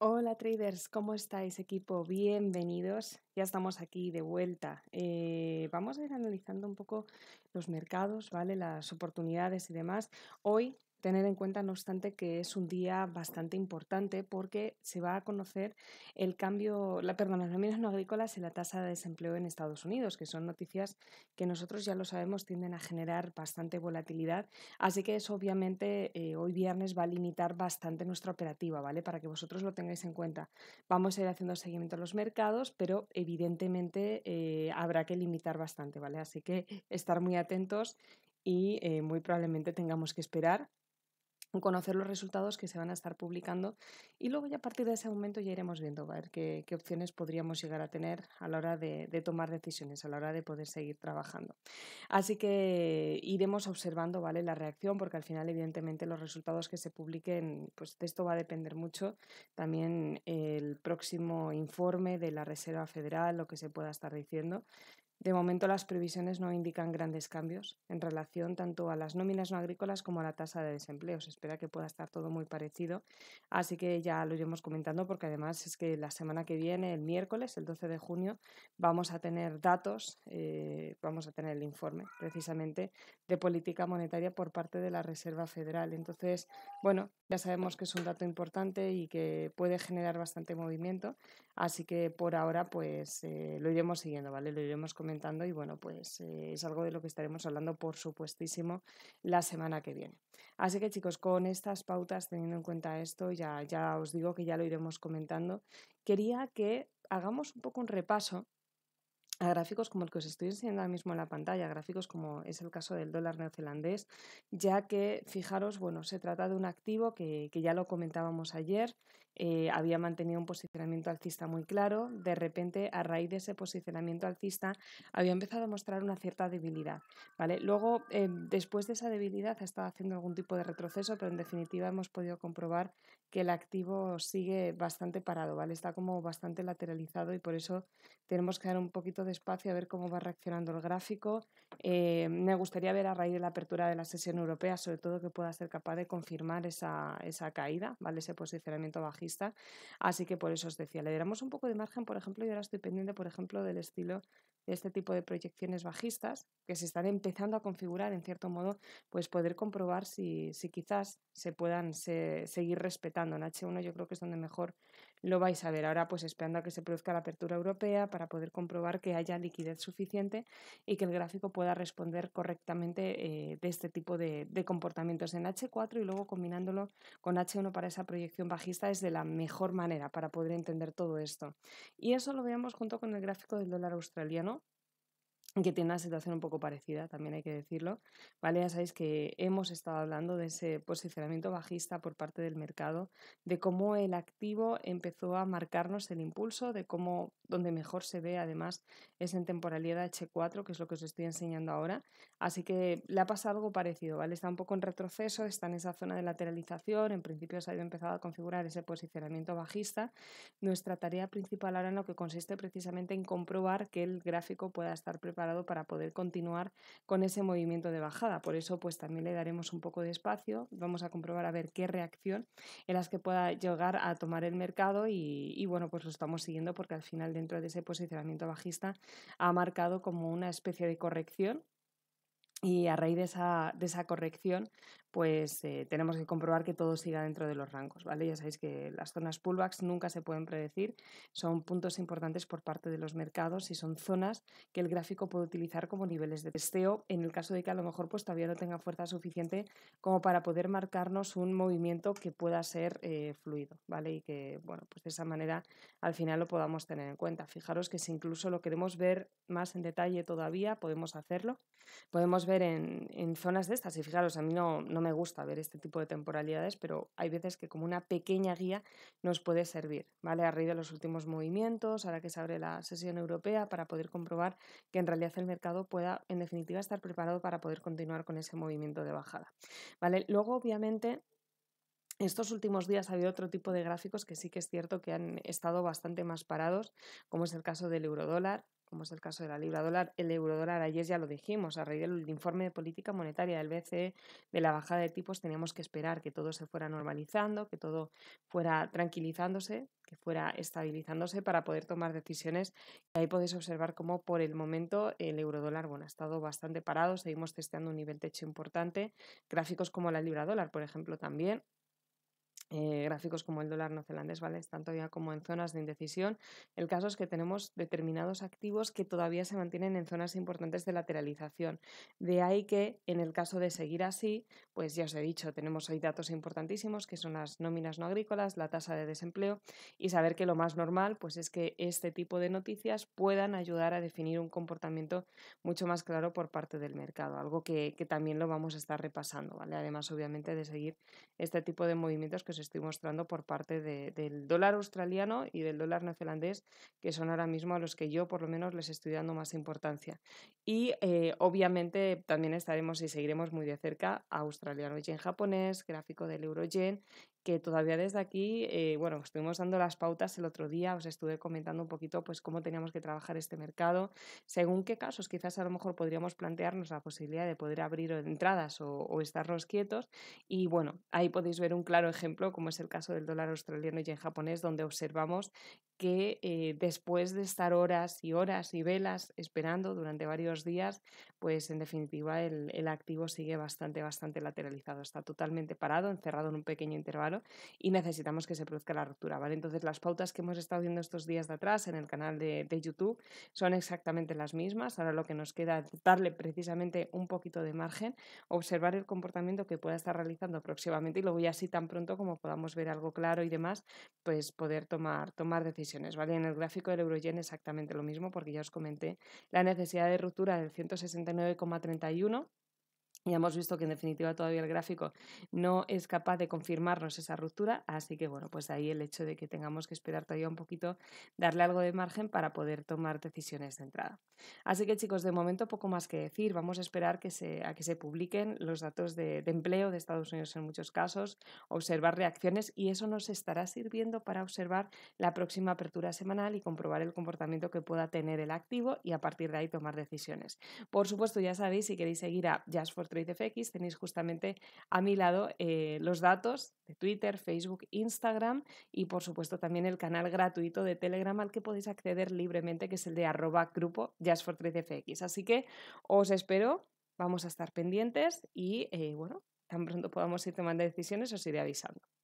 Hola traders, ¿cómo estáis equipo? Bienvenidos. Ya estamos aquí de vuelta. Eh, vamos a ir analizando un poco los mercados, ¿vale? Las oportunidades y demás. Hoy Tener en cuenta, no obstante, que es un día bastante importante porque se va a conocer el cambio, la, perdón, las nóminas no agrícolas y la tasa de desempleo en Estados Unidos, que son noticias que nosotros ya lo sabemos tienden a generar bastante volatilidad. Así que eso obviamente eh, hoy viernes va a limitar bastante nuestra operativa, ¿vale? Para que vosotros lo tengáis en cuenta. Vamos a ir haciendo seguimiento a los mercados, pero evidentemente eh, habrá que limitar bastante, ¿vale? Así que estar muy atentos y eh, muy probablemente tengamos que esperar conocer los resultados que se van a estar publicando y luego ya a partir de ese momento ya iremos viendo qué, opciones podríamos llegar a tener a la hora de, tomar decisiones, a la hora de poder seguir trabajando. Así que iremos observando ¿vale? la reacción porque al final evidentemente los resultados que se publiquen, pues de esto va a depender mucho también el próximo informe de la Reserva Federal, lo que se pueda estar diciendo de momento, las previsiones no indican grandes cambios en relación tanto a las nóminas no agrícolas como a la tasa de desempleo. Se espera que pueda estar todo muy parecido, así que ya lo iremos comentando porque además es que la semana que viene, el miércoles, el 12 de junio, vamos a tener datos, eh, vamos a tener el informe precisamente de política monetaria por parte de la Reserva Federal. Entonces, bueno, ya sabemos que es un dato importante y que puede generar bastante movimiento, así que por ahora pues eh, lo iremos siguiendo, ¿vale? Lo iremos y bueno, pues eh, es algo de lo que estaremos hablando por supuestísimo la semana que viene. Así que chicos, con estas pautas, teniendo en cuenta esto, ya, ya os digo que ya lo iremos comentando, quería que hagamos un poco un repaso a gráficos como el que os estoy enseñando ahora mismo en la pantalla, gráficos como es el caso del dólar neozelandés, ya que fijaros, bueno, se trata de un activo que, que ya lo comentábamos ayer, eh, había mantenido un posicionamiento alcista muy claro, de repente a raíz de ese posicionamiento alcista había empezado a mostrar una cierta debilidad. ¿vale? Luego, eh, después de esa debilidad, ha estado haciendo algún tipo de retroceso, pero en definitiva hemos podido comprobar que el activo sigue bastante parado, ¿vale? está como bastante lateralizado y por eso tenemos que dar un poquito de espacio a ver cómo va reaccionando el gráfico. Eh, me gustaría ver a raíz de la apertura de la sesión europea, sobre todo que pueda ser capaz de confirmar esa, caída, ¿vale? ese posicionamiento bajista así que por eso os decía, le damos un poco de margen, por ejemplo, y ahora estoy pendiente, por ejemplo, del estilo de este tipo de proyecciones bajistas que se están empezando a configurar, en cierto modo, pues poder comprobar si, quizás se puedan seguir respetando. En H1 yo creo que es donde mejor lo vais a ver ahora, pues esperando a que se produzca la apertura europea para poder comprobar que haya liquidez suficiente y que el gráfico pueda responder correctamente eh, de este tipo de, de comportamientos en H4 y luego combinándolo con H1 para esa proyección bajista es de la mejor manera para poder entender todo esto. Y eso lo veamos junto con el gráfico del dólar australiano, que tiene una situación un poco parecida, también hay que decirlo. ¿vale? Ya sabéis que hemos estado hablando de ese posicionamiento bajista por parte del mercado, de cómo el activo empezó a marcarnos el impulso, de cómo donde mejor se ve además es en temporalidad H4, que es lo que os estoy enseñando ahora. Así que le ha pasado algo parecido, ¿vale? Está un poco en retroceso, está en esa zona de lateralización, en principio se ha empezado a configurar ese posicionamiento bajista. Nuestra tarea principal ahora en lo que consiste precisamente en comprobar que el gráfico pueda estar preparado para poder continuar con ese movimiento de bajada. Por eso, pues también le daremos un poco de espacio. Vamos a comprobar a ver qué reacción en las que pueda llegar a tomar el mercado y, y bueno, pues lo estamos siguiendo porque al final dentro de ese posicionamiento bajista ha marcado como una especie de corrección y a raíz de esa, corrección, pues eh, tenemos que comprobar que todo siga dentro de los rangos, ¿vale? Ya sabéis que las zonas pullbacks nunca se pueden predecir, son puntos importantes por parte de los mercados y son zonas que el gráfico puede utilizar como niveles de testeo en el caso de que a lo mejor pues todavía no tenga fuerza suficiente como para poder marcarnos un movimiento que pueda ser eh, fluido, ¿vale? Y que, bueno, pues de esa manera al final lo podamos tener en cuenta. Fijaros que si incluso lo queremos ver más en detalle todavía, podemos hacerlo. Podemos ver en, zonas de estas. Y fijaros, a mí no, no me gusta ver este tipo de temporalidades, pero hay veces que como una pequeña guía nos puede servir, ¿vale? A raíz de los últimos movimientos, ahora que se abre la sesión europea, para poder comprobar que en realidad el mercado pueda, en definitiva, estar preparado para poder continuar con ese movimiento de bajada, ¿vale? Luego, obviamente, estos últimos días ha habido otro tipo de gráficos que sí que es cierto que han estado bastante más parados, como es el caso del euro dólar como es el caso de la libra dólar, el euro dólar, ayer ya lo dijimos, a raíz del informe de política monetaria del BCE de la bajada de tipos teníamos que esperar que todo se fuera normalizando, que todo fuera tranquilizándose, que fuera estabilizándose para poder tomar decisiones. Y ahí podéis observar cómo por el momento el euro dólar ha estado bastante parado, seguimos testeando un nivel techo importante, gráficos como la libra dólar, por ejemplo, también eh, gráficos como el dólar neozelandés, ¿vale? Tanto ya como en zonas de indecisión. El caso es que tenemos determinados activos que todavía se mantienen en zonas importantes de lateralización. De ahí que, en el caso de seguir así, pues ya os he dicho, tenemos hoy datos importantísimos que son las nóminas no agrícolas, la tasa de desempleo y saber que lo más normal pues es que este tipo de noticias puedan ayudar a definir un comportamiento mucho más claro por parte del mercado, algo que, que también lo vamos a estar repasando, ¿vale? Además, obviamente, de seguir este tipo de movimientos que os estoy mostrando por parte del dólar australiano y del dólar neozelandés, que son ahora mismo a los que yo por lo menos les estoy dando más importancia. Y eh, obviamente también estaremos y seguiremos muy de cerca a australiano y en japonés, gráfico del euro yen, que todavía desde aquí, eh, bueno, estuvimos dando las pautas el otro día, os estuve comentando un poquito pues cómo teníamos que trabajar este mercado, según qué casos quizás a lo mejor podríamos plantearnos la posibilidad de poder abrir entradas o, o estarnos quietos y bueno, ahí podéis ver un claro ejemplo como es el caso del dólar australiano y en japonés donde observamos que eh, después de estar horas y horas y velas esperando durante varios días, pues en definitiva el, activo sigue bastante, bastante lateralizado, está totalmente parado, encerrado en un pequeño intervalo y necesitamos que se produzca la ruptura, ¿vale? Entonces las pautas que hemos estado viendo estos días de atrás en el canal de, de YouTube son exactamente las mismas, ahora lo que nos queda es darle precisamente un poquito de margen, observar el comportamiento que pueda estar realizando próximamente y luego ya así tan pronto como podamos ver algo claro y demás, pues poder tomar, tomar decisiones en el gráfico del Eurogen exactamente lo mismo, porque ya os comenté la necesidad de ruptura del 169,31 ya hemos visto que en definitiva todavía el gráfico no es capaz de confirmarnos esa ruptura, así que bueno, pues ahí el hecho de que tengamos que esperar todavía un poquito, darle algo de margen para poder tomar decisiones de entrada. Así que chicos, de momento poco más que decir, vamos a esperar que se, a que se publiquen los datos de, empleo de Estados Unidos en muchos casos, observar reacciones y eso nos estará sirviendo para observar la próxima apertura semanal y comprobar el comportamiento que pueda tener el activo y a partir de ahí tomar decisiones. Por supuesto, ya sabéis, si queréis seguir a Jazz 3FX tenéis justamente a mi lado eh, los datos de Twitter, Facebook, Instagram y por supuesto también el canal gratuito de Telegram al que podéis acceder libremente, que es el de arroba grupo jazz for fx Así que os espero, vamos a estar pendientes y eh, bueno, tan pronto podamos ir tomando decisiones os iré avisando.